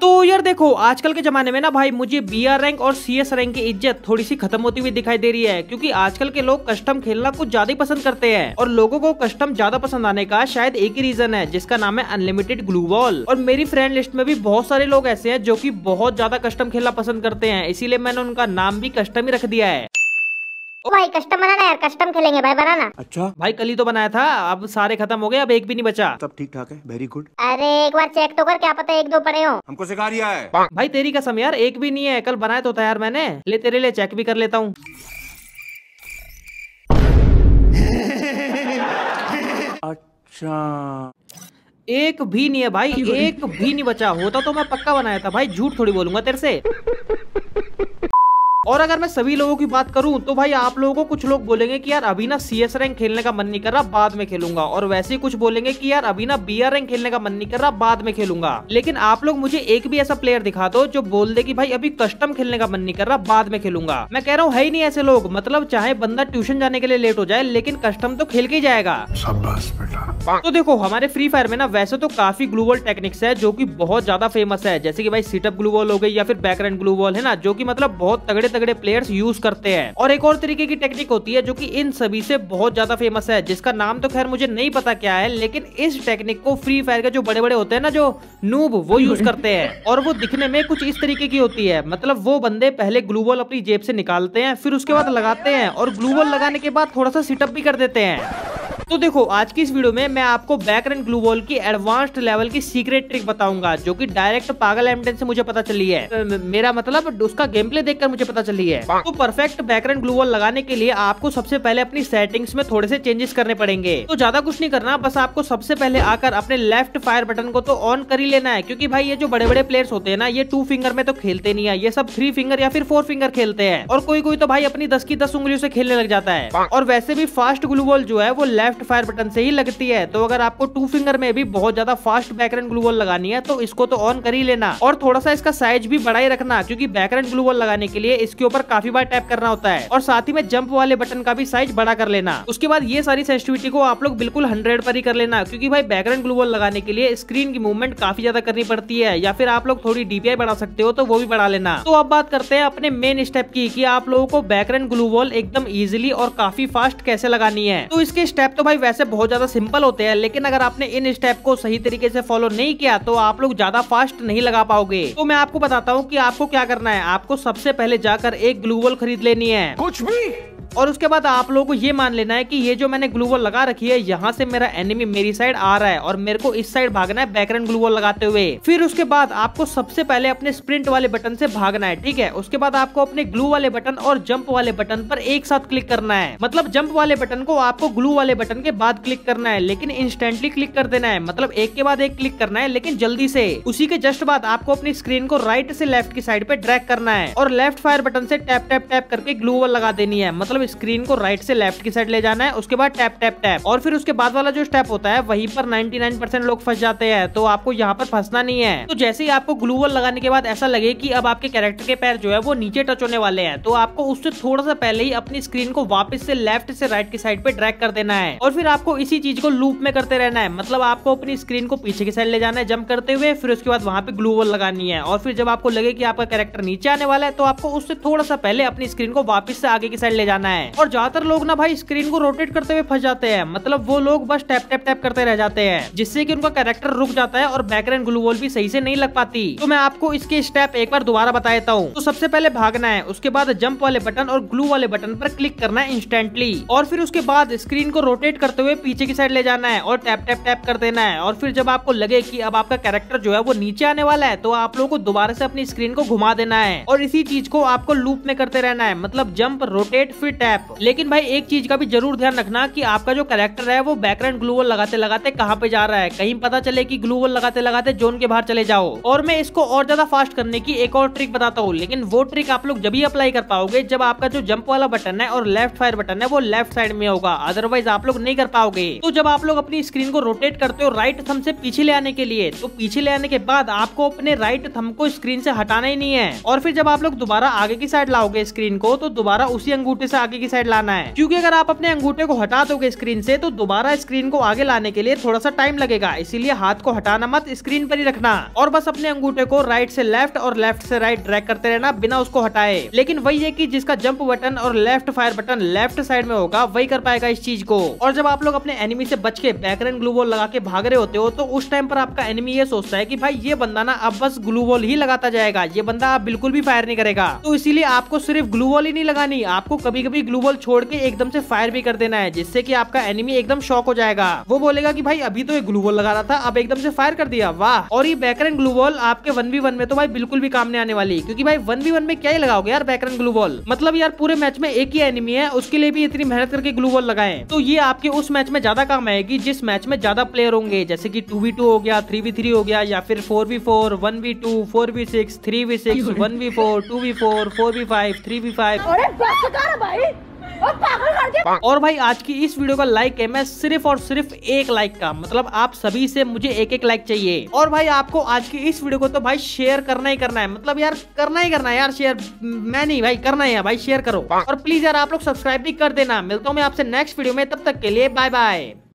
तो यार देखो आजकल के जमाने में ना भाई मुझे बी आर रैंक और सी एस रैंक की इज्जत थोड़ी सी खत्म होती हुई दिखाई दे रही है क्योंकि आजकल के लोग कस्टम खेलना कुछ ज्यादा ही पसंद करते हैं और लोगों को कस्टम ज्यादा पसंद आने का शायद एक ही रीजन है जिसका नाम है अनलिमिटेड ग्लू बॉल और मेरी फ्रेंड लिस्ट में भी बहुत सारे लोग ऐसे है जो की बहुत ज्यादा कस्टम खेलना पसंद करते हैं इसीलिए मैंने उनका नाम भी कस्टम ही रख दिया है ओ भाई कस्टम बनाना यार कस्टम खेलेंगे भाई बनाना अच्छा भाई कल ही तो बनाया था अब सारे खत्म हो गए अब एक भी नहीं बचा सब ठीक ठाक है वेरी गुड अरे एक बार चेक तो कर क्या पता एक दो पड़े हो हमको सिखा रिया है भाई तेरी कसम यार एक भी नहीं है कल बनाया तो था यार मैंने ले तेरे लिए चेक भी कर लेता हूँ अच्छा एक भी नहीं है भाई एक भी नहीं बचा होता तो मैं पक्का बनाया था भाई झूठ थोड़ी बोलूंगा तेरे से और अगर मैं सभी लोगों की बात करूं तो भाई आप लोगों को कुछ लोग बोलेंगे कि यार अभी ना सी एस रैंक खेलने का मन नहीं कर रहा बाद में खेलूंगा और वैसे ही कुछ बोलेंगे कि यार अभी ना बी आर रैंक खेलने का मन नहीं कर रहा बाद में खेलूंगा लेकिन आप लोग मुझे एक भी ऐसा प्लेयर दिखा दो जो बोल दे की भाई अभी कस्टम खेलने का मन नहीं कर रहा बाद में खेलूंगा मैं कह रहा हूँ है ही नहीं ऐसे लोग मतलब चाहे बंदा ट्यूशन जाने के लिए लेट हो जाए लेकिन कस्टम तो खेल के ही जाएगा तो देखो हमारे फ्री फायर में ना वैसे तो काफी ग्लूबल टेक्निक्स है जो की बहुत ज्यादा फेमस है जैसे की भाई सीटअप ग्लूबॉल हो गई या फिर बैकग्राउंड ग्लूबॉल है ना जो की मतलब बहुत तगड़े तगड़े प्लेयर्स यूज करते हैं और एक और तरीके की टेक्निक होती है जो की इन सभी से बहुत ज्यादा फेमस है जिसका नाम तो खैर मुझे नहीं पता क्या है लेकिन इस टेक्निक को फ्री फायर के जो बड़े बड़े होते हैं ना जो नूब वो यूज करते हैं और वो दिखने में कुछ इस तरीके की होती है मतलब वो बंदे पहले ग्लूबॉल अपनी जेब से निकालते हैं फिर उसके बाद लगाते हैं और ग्लूबॉल लगाने के बाद थोड़ा सा सिटअप भी कर देते हैं तो देखो आज की इस वीडियो में मैं आपको बैकरन ग्लू बॉल की एडवांस्ड लेवल की सीक्रेट ट्रिक बताऊंगा जो कि डायरेक्ट पागल एमटेन से मुझे पता चली है मेरा मतलब उसका गेम प्ले देखकर मुझे पता चली है तो परफेक्ट बैकरन ग्लू बॉल लगाने के लिए आपको सबसे पहले अपनी सेटिंग्स में थोड़े से चेंजेस करने पड़ेंगे तो ज्यादा कुछ नहीं करना बस आपको सबसे पहले आकर अपने लेफ्ट फायर बटन को तो ऑन कर ही लेना है क्योंकि भाई ये जो बड़े बड़े प्लेयर्स होते हैं ना ये टू फिंगर में तो खेलते नहीं है ये सब थ्री फिंगर या फिर फोर फिंगर खेलते हैं और कोई कोई तो भाई अपनी दस की दस उंगलियों से खेलने लग जाता है और वैसे भी फास्ट ग्लू बॉल जो है वो लेफ्ट फास्ट फायर बटन से ही लगती है तो अगर आपको टू फिंगर में भी बहुत ज्यादा फास्ट बैकग्राउंड ग्लूवल लगानी है तो इसको तो ऑन कर ही लेना और थोड़ा सा इसका साइज भी बड़ा ही रखना क्योंकि बैकग्राउंड ग्लूवल लगाने के लिए इसके ऊपर काफी बार टैप करना होता है और साथ ही में जंप वाले बटन का भी साइज बड़ा कर लेना उसके बाद ये सारी सेंसिटिविटी को आप लोग बिल्कुल हंड्रेड पर ही कर लेना क्यूँकी भाई बैकग्राउंड ग्लूवल लगाने के लिए स्क्रीन की मूवमेंट काफी ज्यादा करनी पड़ती है या फिर आप लोग थोड़ी डीपीआई बढ़ा सकते हो तो वो भी बढ़ा लेना तो अब बात करते हैं अपने मेन स्टेप की कि आप लोगों को बैकग्राउंड ग्लू वॉल एकदम इजिली और काफी फास्ट कैसे लगानी है तो इसके स्टेप तो भाई वैसे बहुत ज़्यादा सिंपल होते हैं लेकिन अगर आपने इन स्टेप को सही तरीके से फॉलो नहीं किया तो आप लोग ज़्यादा फास्ट नहीं लगा पाओगे तो मैं आपको बताता हूँ की आपको क्या करना है आपको सबसे पहले जाकर एक ग्लूवल खरीद लेनी है कुछ भी और उसके बाद आप लोगों को ये मान लेना है कि ये जो मैंने ग्लू वॉल लगा रखी है यहाँ से मेरा एनिमी मेरी साइड आ रहा है और मेरे को इस साइड भागना है बैकग्राउंड ग्लू वॉल लगाते हुए फिर उसके बाद आपको सबसे पहले अपने स्प्रिंट वाले बटन से भागना है ठीक है उसके बाद आपको अपने ग्लू वाले बटन और जंप वाले बटन पर एक साथ क्लिक करना है मतलब जंप वाले बटन को आपको ग्लू वाले बटन के बाद क्लिक करना है लेकिन इंस्टेंटली क्लिक कर देना है मतलब एक के बाद एक क्लिक करना है लेकिन जल्दी से उसी के जस्ट बाद आपको अपनी स्क्रीन को राइट से लेफ्ट की साइड पे ड्रैग करना है और लेफ्ट फायर बटन से टैप टैप टैप करके ग्लू वॉल लगा देनी है मतलब मतलब स्क्रीन को राइट से लेफ्ट की साइड ले जाना है उसके बाद टैप टैप टैप और फिर उसके बाद वाला जो स्टेप होता है वहीं पर नाइनटी लोग फंस जाते हैं तो आपको यहाँ पर फंसना नहीं है तो जैसे ही आपको ग्लू लगाने के बाद ऐसा लगे की अब आपके कैरेक्टर के पैर जो है वो नीचे टच होने वाले हैं तो आपको उससे थोड़ा सा पहले ही अपनी स्क्रीन को वापस से लेफ्ट से राइट की साइड पे ड्रैग कर देना है और फिर आपको इसी चीज को लूप में करते रहना है मतलब आपको अपनी स्क्रीन को पीछे की साइड ले जाना है जंप करते हुए फिर उसके बाद वहाँ पे ग्लू लगानी है और फिर जब आपको लगे की आपका कैरेक्टर नीचे आने वाला है तो आपको उससे थोड़ा सा पहले अपनी स्क्रीन को वापिस से आगे की साइड ले जाना है करना है और ज्यादातर लोग ना भाई स्क्रीन को रोटेट करते हुए फंस जाते हैं मतलब वो लोग बस टैप टैप टैप करते रह जाते हैं जिससे की उनका कैरेक्टर रुक जाता है और बैकग्राउंड ग्लू वॉल भी सही से नहीं लग पाती तो मैं आपको इसके स्टेप एक बार दोबारा बता देता हूँ तो सबसे पहले भागना है उसके बाद जंप वाले बटन और ग्लू वाले बटन पर क्लिक करना है इंस्टेंटली और फिर उसके बाद स्क्रीन को रोटेट करते हुए पीछे की साइड ले जाना है और टैप टैप टैप कर देना है और फिर जब आपको लगे की अब आपका कैरेक्टर जो है वो नीचे आने वाला है तो आप लोगों को दोबारा से अपनी स्क्रीन को घुमा देना है और इसी चीज को आपको लूप में करते रहना है मतलब जंप रोटेट फिर टैप लेकिन भाई एक चीज का भी जरूर ध्यान रखना की आपका जो करेक्टर है वो बैकग्राउंड ग्लू लगाते लगाते कहाँ पे जा रहा है कहीं पता चले की ग्लू लगाते लगाते जोन के बाहर चले जाओ और मैं इसको और ज्यादा फास्ट करने की एक और ट्रिक बताता हूँ लेकिन वो ट्रिक आप लोग जब भी अप्लाई कर पाओगे जब आपका जो जंप वाला बटन है और लेफ्ट फायर बटन है वो लेफ्ट साइड में होगा अदरवाइज आप लोग नहीं कर पाओगे तो जब आप लोग अपनी स्क्रीन को रोटेट करते हो राइट थम से पीछे ले आने के लिए तो पीछे ले आने के बाद आपको अपने राइट थम को स्क्रीन से हटाना ही नहीं है और फिर जब आप लोग दोबारा आगे की साइड लाओगे स्क्रीन को तो दोबारा उसी अंगूठे से आगे की साइड लाना है क्योंकि अगर आप अपने अंगूठे को हटा दोगे स्क्रीन से तो दोबारा स्क्रीन को आगे लाने के लिए थोड़ा सा टाइम लगेगा इसीलिए हाथ को हटाना मत स्क्रीन पर ही रखना और बस अपने अंगूठे को राइट से लेफ्ट और लेफ्ट से राइट ड्रैग करते रहना बिना उसको हटाए लेकिन वही है की जिसका जंप बटन और left fire button left side में होगा वही कर पाएगा इस चीज को और जब आप लोग अपने एनिमी से बच के बैकरेन ग्लू बॉल लगा के भाग रहे होते हो तो उस टाइम पर आपका एनिमी ये सोचता है की भाई ये बंदा ना अब बस ग्लू बॉल ही लगाता जाएगा ये बंदा आप बिल्कुल भी फायर नहीं करेगा तो इसीलिए आपको सिर्फ ग्लू बॉल ही नहीं लगानी आपको कभी कभी भी ग्लू बॉल छोड़ के एकदम से फायर भी कर देना है जिससे की आपका एनिमी एकदम शॉक हो जाएगा वो बोलेगा की भाई अभी तो एक ग्लू बॉल लगा रहा था अब एकदम से फायर कर दिया वाह और ये बैकरन ग्लू बॉल आपके वन वन में तो भाई बिल्कुल भी काम नहीं आने वाली क्योंकि भाई वन वन में क्या ही लगाओगे यार बैकरन ग्लू बॉल मतलब यार पूरे मैच में एक ही एनिमी है उसके लिए भी इतनी मेहनत करके ग्लू बॉल लगाए तो ये आपके उस मैच में ज्यादा काम आएगी जिस मैच में ज्यादा प्लेयर होंगे जैसे की टू टू हो गया थ्री थ्री हो गया या फिर four V four one V two four V six three V six one V four two V four four V five three V five और भाई आज की इस वीडियो का लाइक है मैं सिर्फ और सिर्फ एक लाइक का मतलब आप सभी से मुझे एक एक लाइक चाहिए और भाई आपको आज की इस वीडियो को तो भाई शेयर करना ही करना है मतलब यार करना ही करना है यार शेयर मैं नहीं भाई करना है भाई शेयर करो और प्लीज यार आप लोग सब्सक्राइब भी कर देना मिलता हूँ मैं आपसे नेक्स्ट वीडियो में तब तक के लिए बाय बाय